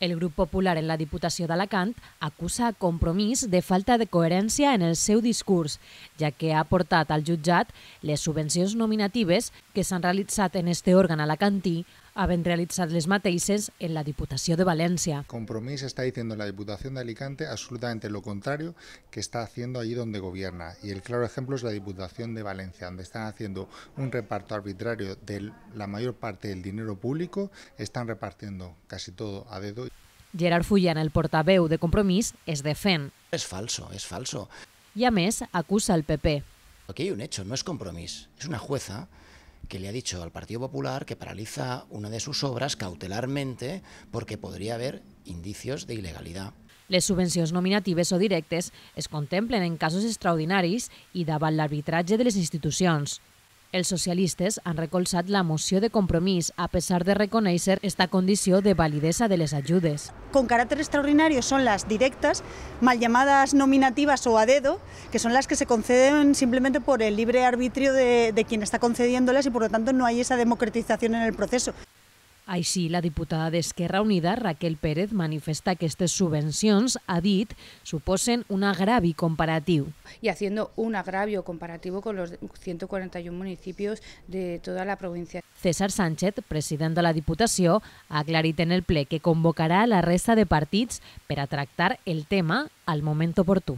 El grup popular en la Diputació d'Alacant acusa a Compromís de falta de coherència en el seu discurs, ja que ha portat al jutjat les subvencions nominatives que s'han realitzat en este òrgan alacantí havent realitzat les en la Diputación de Valencia. Compromís está diciendo la Diputación de Alicante absolutamente lo contrario que está haciendo allí donde gobierna. Y el claro ejemplo es la Diputación de Valencia, donde están haciendo un reparto arbitrario de la mayor parte del dinero público, están repartiendo casi todo a dedo. Gerard en el portaveu de Compromís, es FEN. Es falso, es falso. Y a acusa al PP. Aquí hay un hecho, no es Compromís, es una jueza que le ha dicho al Partido Popular que paraliza una de sus obras cautelarmente porque podría haber indicios de ilegalidad. Les subvencions nominatives o directes es contemplen en casos extraordinaris i davant l'arbitratge de les institucions. El socialistes han recolsado la moción de compromiso, a pesar de reconocer esta condición de validesa de les ayudes. Con carácter extraordinario son las directas, mal llamadas nominativas o a dedo, que son las que se conceden simplemente por el libre arbitrio de, de quien está concediéndolas y por lo tanto no hay esa democratización en el proceso. Així, la diputada d'Esquerra Unida, Raquel Pérez, manifesta que aquestes subvencions, ha dit, suposen un agravi comparatiu. I haciendo un agravio comparativo con los 141 municipios de toda la provincia. César Sánchez, president de la Diputació, ha aclarit en el ple que convocarà la resta de partits per a tractar el tema al moment oportú.